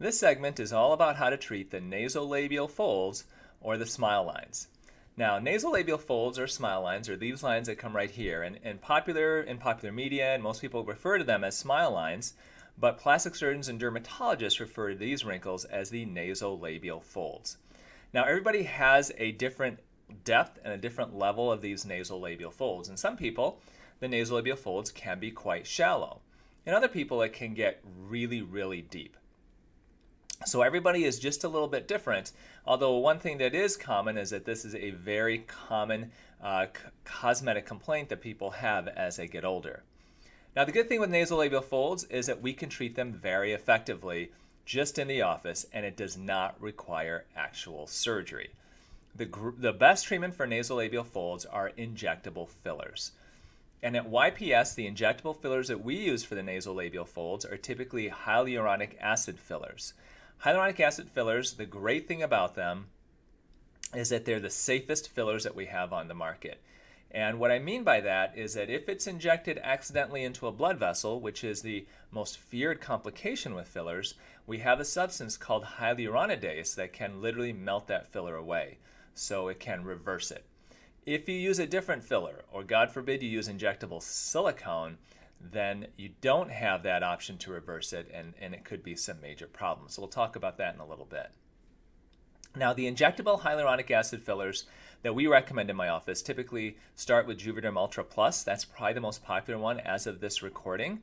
This segment is all about how to treat the nasolabial folds or the smile lines. Now, nasolabial folds or smile lines are these lines that come right here, and, popular in popular media, and most people refer to them as smile lines, but plastic surgeons and dermatologists refer to these wrinkles as the nasolabial folds. Now, everybody has a different depth and a different level of these nasolabial folds. In some people, the nasolabial folds can be quite shallow. In other people, it can get really, really deep. So everybody is just a little bit different. Although one thing that is common is that this is a very common uh, cosmetic complaint that people have as they get older. Now the good thing with nasolabial folds is that we can treat them very effectively just in the office and it does not require actual surgery. The, the best treatment for nasolabial folds are injectable fillers. And at YPS, the injectable fillers that we use for the nasolabial folds are typically hyaluronic acid fillers. Hyaluronic acid fillers, the great thing about them is that they're the safest fillers that we have on the market. And what I mean by that is that if it's injected accidentally into a blood vessel, which is the most feared complication with fillers, we have a substance called hyaluronidase that can literally melt that filler away. So it can reverse it. If you use a different filler, or God forbid you use injectable silicone, then you don't have that option to reverse it and, and it could be some major problems. So we'll talk about that in a little bit. Now, the injectable hyaluronic acid fillers that we recommend in my office typically start with Juvederm Ultra Plus. That's probably the most popular one as of this recording.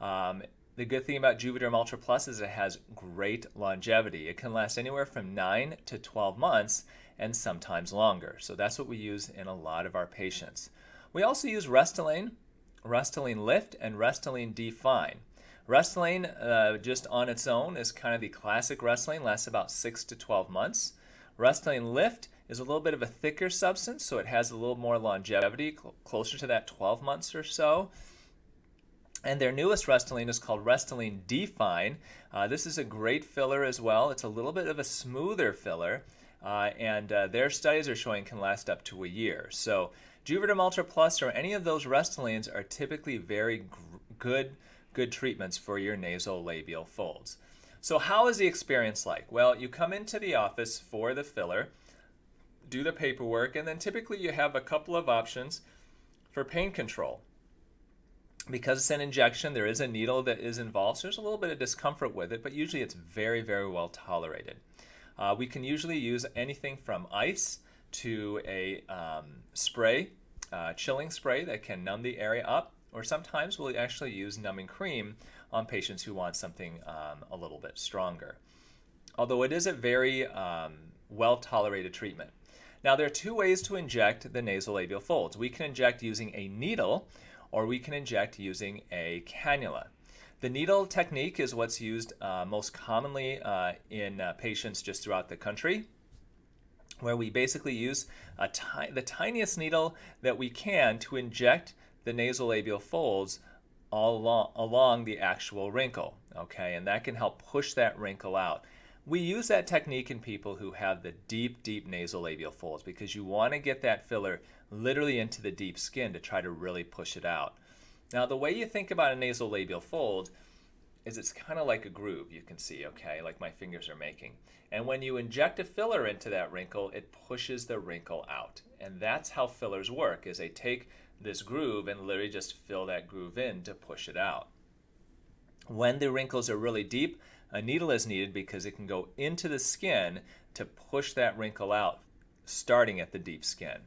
Um, the good thing about Juvederm Ultra Plus is it has great longevity. It can last anywhere from 9 to 12 months and sometimes longer. So that's what we use in a lot of our patients. We also use Restylane Rustling Lift and Rustling Define. Rustling uh, just on its own, is kind of the classic rustling, lasts about 6 to 12 months. Rustling Lift is a little bit of a thicker substance, so it has a little more longevity, cl closer to that 12 months or so. And their newest Rustling is called Rustling Define. Uh, this is a great filler as well. It's a little bit of a smoother filler, uh, and uh, their studies are showing can last up to a year. So Juvederm Ultra Plus or any of those Restylane are typically very good good treatments for your nasolabial folds. So how is the experience like? Well, you come into the office for the filler, do the paperwork, and then typically you have a couple of options for pain control. Because it's an injection, there is a needle that is involved, so there's a little bit of discomfort with it, but usually it's very, very well tolerated. Uh, we can usually use anything from ice to a um, spray, uh, chilling spray that can numb the area up, or sometimes we'll actually use numbing cream on patients who want something um, a little bit stronger. Although it is a very um, well tolerated treatment. Now, there are two ways to inject the nasolabial folds. We can inject using a needle, or we can inject using a cannula. The needle technique is what's used uh, most commonly uh, in uh, patients just throughout the country where we basically use ti the tiniest needle that we can to inject the nasolabial folds along, along the actual wrinkle, okay? And that can help push that wrinkle out. We use that technique in people who have the deep, deep nasolabial folds because you want to get that filler literally into the deep skin to try to really push it out. Now, the way you think about a nasolabial fold is it's kind of like a groove you can see, okay, like my fingers are making. And when you inject a filler into that wrinkle, it pushes the wrinkle out. And that's how fillers work, is they take this groove and literally just fill that groove in to push it out. When the wrinkles are really deep, a needle is needed because it can go into the skin to push that wrinkle out, starting at the deep skin.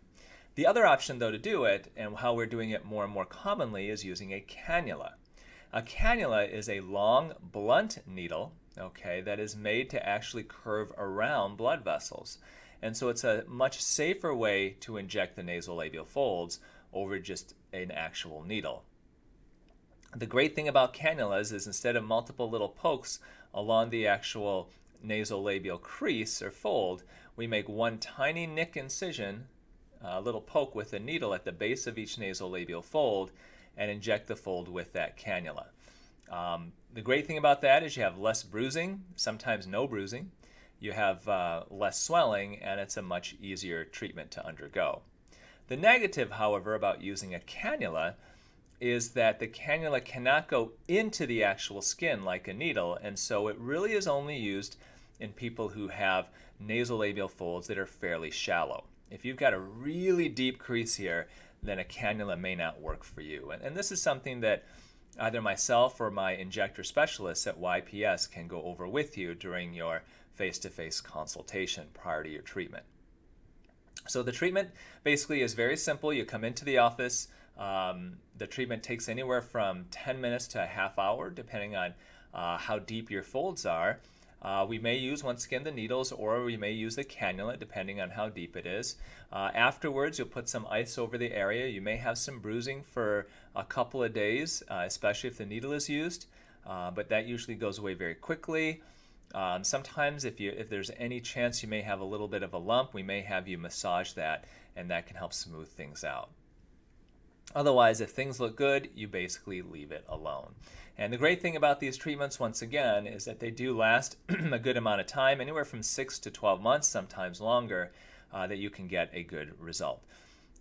The other option though to do it, and how we're doing it more and more commonly, is using a cannula. A cannula is a long, blunt needle, okay, that is made to actually curve around blood vessels. And so it's a much safer way to inject the nasolabial folds over just an actual needle. The great thing about cannulas is instead of multiple little pokes along the actual nasolabial crease or fold, we make one tiny nick incision, a little poke with a needle at the base of each nasolabial fold, and inject the fold with that cannula. Um, the great thing about that is you have less bruising, sometimes no bruising. You have uh, less swelling, and it's a much easier treatment to undergo. The negative, however, about using a cannula is that the cannula cannot go into the actual skin like a needle, and so it really is only used in people who have nasolabial folds that are fairly shallow. If you've got a really deep crease here, then a cannula may not work for you. And, and this is something that either myself or my injector specialists at YPS can go over with you during your face to face consultation prior to your treatment. So the treatment basically is very simple. You come into the office. Um, the treatment takes anywhere from 10 minutes to a half hour, depending on uh, how deep your folds are. Uh, we may use, once again, the needles or we may use the cannula depending on how deep it is. Uh, afterwards, you'll put some ice over the area. You may have some bruising for a couple of days, uh, especially if the needle is used, uh, but that usually goes away very quickly. Um, sometimes if, you, if there's any chance you may have a little bit of a lump, we may have you massage that and that can help smooth things out. Otherwise, if things look good, you basically leave it alone. And the great thing about these treatments, once again, is that they do last a good amount of time, anywhere from 6 to 12 months, sometimes longer, uh, that you can get a good result.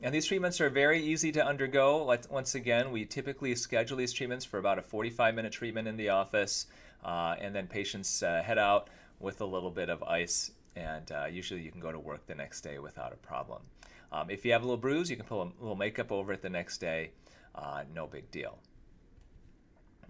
And these treatments are very easy to undergo. Once again, we typically schedule these treatments for about a 45 minute treatment in the office, uh, and then patients uh, head out with a little bit of ice, and uh, usually you can go to work the next day without a problem. Um, if you have a little bruise, you can put a little makeup over it the next day. Uh, no big deal.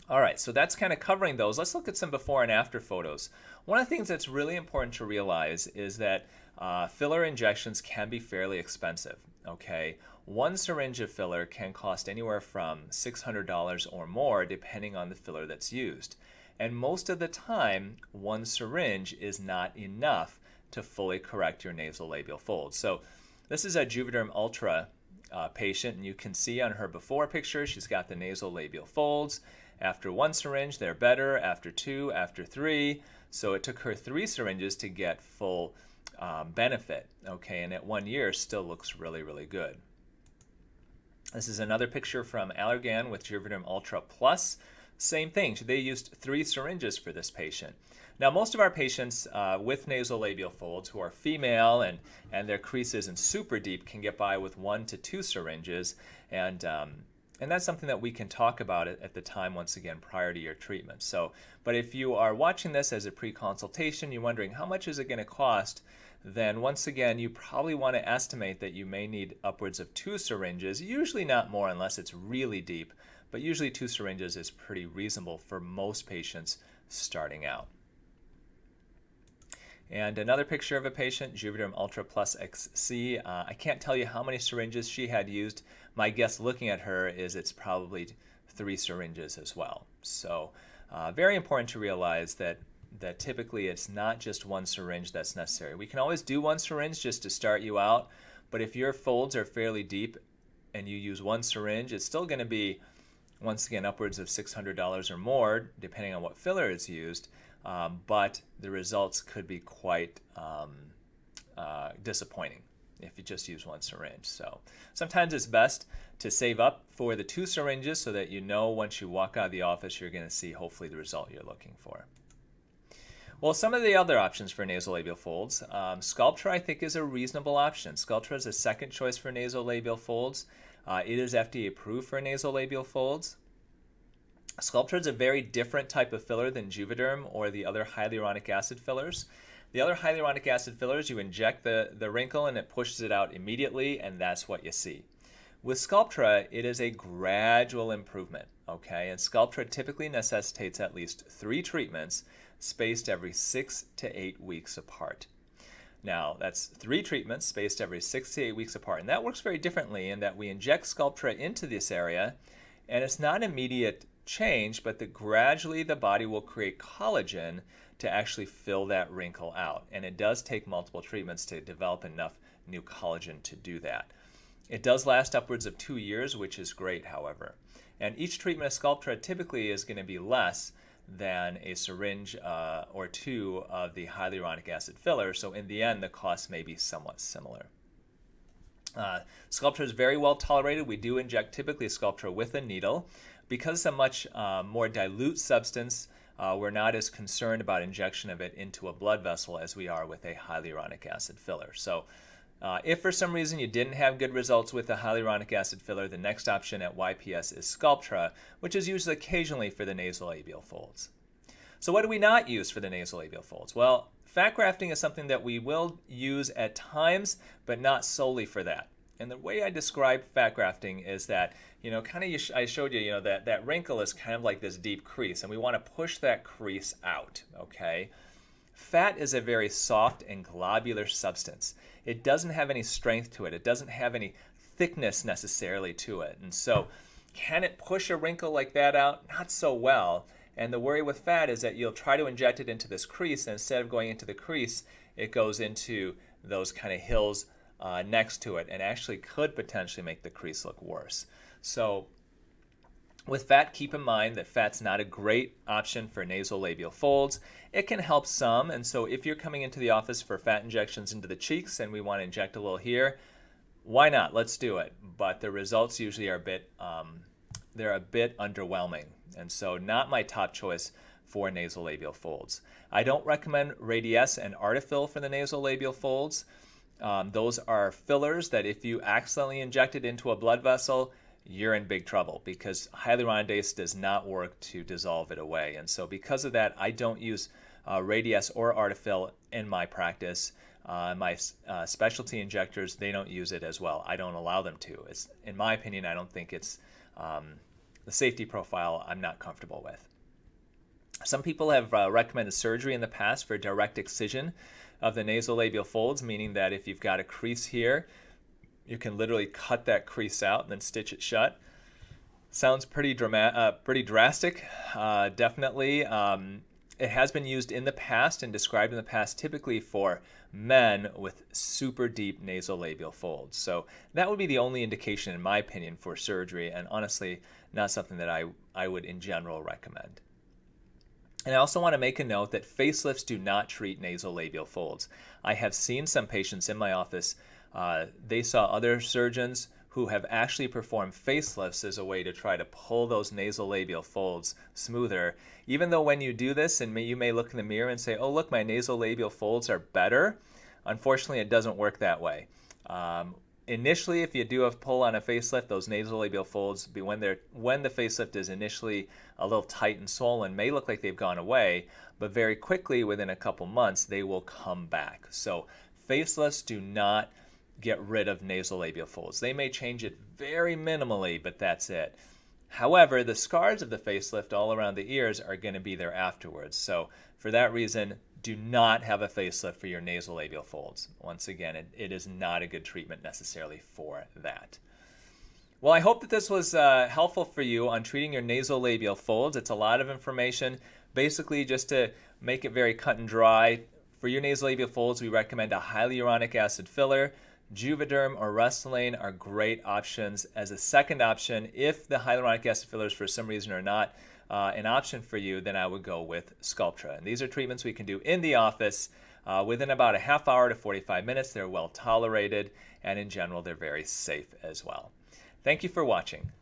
All right, so that's kind of covering those. Let's look at some before and after photos. One of the things that's really important to realize is that uh, filler injections can be fairly expensive, okay? One syringe of filler can cost anywhere from $600 or more depending on the filler that's used. And most of the time, one syringe is not enough to fully correct your nasolabial fold. So this is a Juvederm Ultra uh, patient, and you can see on her before picture, she's got the nasal labial folds. After one syringe, they're better. After two, after three. So it took her three syringes to get full um, benefit. Okay, and at one year, still looks really, really good. This is another picture from Allergan with Juvederm Ultra Plus. Same thing, they used three syringes for this patient. Now, most of our patients uh, with nasolabial folds who are female and, and their creases and super deep can get by with one to two syringes, and, um, and that's something that we can talk about at the time, once again, prior to your treatment. So, but if you are watching this as a pre consultation, you're wondering how much is it going to cost, then once again, you probably want to estimate that you may need upwards of two syringes, usually not more unless it's really deep but usually two syringes is pretty reasonable for most patients starting out. And another picture of a patient, Juvederm Ultra Plus XC. Uh, I can't tell you how many syringes she had used. My guess looking at her is it's probably three syringes as well. So uh, very important to realize that that typically it's not just one syringe that's necessary. We can always do one syringe just to start you out, but if your folds are fairly deep and you use one syringe, it's still going to be once again upwards of $600 or more, depending on what filler is used, um, but the results could be quite um, uh, disappointing if you just use one syringe. So sometimes it's best to save up for the two syringes so that you know once you walk out of the office, you're gonna see hopefully the result you're looking for. Well, some of the other options for nasolabial folds. Um, Sculptra, I think, is a reasonable option. Sculptra is a second choice for nasolabial folds. Uh, it is FDA approved for nasolabial folds. Sculptra is a very different type of filler than Juvederm or the other hyaluronic acid fillers. The other hyaluronic acid fillers, you inject the, the wrinkle and it pushes it out immediately, and that's what you see. With Sculptra, it is a gradual improvement, okay? And Sculptra typically necessitates at least three treatments spaced every six to eight weeks apart. Now, that's three treatments spaced every six to eight weeks apart. And that works very differently in that we inject Sculptra into this area, and it's not immediate change, but that gradually the body will create collagen to actually fill that wrinkle out. And it does take multiple treatments to develop enough new collagen to do that. It does last upwards of two years, which is great, however. And each treatment of Sculptra typically is going to be less than a syringe uh, or two of the hyaluronic acid filler. So in the end, the cost may be somewhat similar. Uh, Sculptra is very well tolerated. We do inject typically Sculptra with a needle. Because it's a much uh, more dilute substance, uh, we're not as concerned about injection of it into a blood vessel as we are with a hyaluronic acid filler. So uh, if for some reason you didn't have good results with the hyaluronic acid filler, the next option at YPS is Sculptra, which is used occasionally for the nasal labial folds. So what do we not use for the nasal labial folds? Well, fat grafting is something that we will use at times, but not solely for that. And the way I describe fat grafting is that, you know, kind of sh I showed you, you know, that, that wrinkle is kind of like this deep crease, and we want to push that crease out, okay? Fat is a very soft and globular substance. It doesn't have any strength to it. It doesn't have any thickness necessarily to it. And so can it push a wrinkle like that out? Not so well. And the worry with fat is that you'll try to inject it into this crease, and instead of going into the crease, it goes into those kind of hills uh, next to it and actually could potentially make the crease look worse. So with fat, keep in mind that fat's not a great option for nasolabial folds. It can help some, and so if you're coming into the office for fat injections into the cheeks and we want to inject a little here, why not? Let's do it. But the results usually are a bit, um, they're a bit underwhelming, and so not my top choice for nasolabial folds. I don't recommend Radiesse and Artifil for the nasolabial folds. Um, those are fillers that if you accidentally inject it into a blood vessel, you're in big trouble because hyaluronidase does not work to dissolve it away. And so, because of that, I don't use uh, Radius or Artifil in my practice. Uh, my uh, specialty injectors, they don't use it as well. I don't allow them to. It's, in my opinion, I don't think it's um, the safety profile I'm not comfortable with. Some people have uh, recommended surgery in the past for direct excision of the nasolabial folds, meaning that if you've got a crease here, you can literally cut that crease out and then stitch it shut. Sounds pretty dramatic, uh, pretty drastic. Uh, definitely, um, it has been used in the past and described in the past, typically for men with super deep nasolabial folds. So that would be the only indication, in my opinion, for surgery, and honestly, not something that I I would in general recommend. And I also want to make a note that facelifts do not treat nasolabial folds. I have seen some patients in my office uh, they saw other surgeons who have actually performed facelifts as a way to try to pull those nasolabial folds smoother. Even though when you do this, and may, you may look in the mirror and say, oh, look, my nasolabial folds are better, unfortunately, it doesn't work that way. Um, initially, if you do a pull on a facelift, those nasolabial folds, when, they're, when the facelift is initially a little tight and swollen, may look like they've gone away, but very quickly, within a couple months, they will come back. So facelifts do not get rid of nasolabial folds. They may change it very minimally, but that's it. However, the scars of the facelift all around the ears are going to be there afterwards. So, for that reason, do not have a facelift for your nasolabial folds. Once again, it, it is not a good treatment necessarily for that. Well, I hope that this was uh, helpful for you on treating your nasolabial folds. It's a lot of information. Basically, just to make it very cut and dry, for your nasolabial folds, we recommend a hyaluronic acid filler. Juvederm or Restylane are great options as a second option. If the hyaluronic acid fillers, for some reason, are not uh, an option for you, then I would go with Sculptra. And these are treatments we can do in the office uh, within about a half hour to 45 minutes. They're well tolerated, and in general, they're very safe as well. Thank you for watching.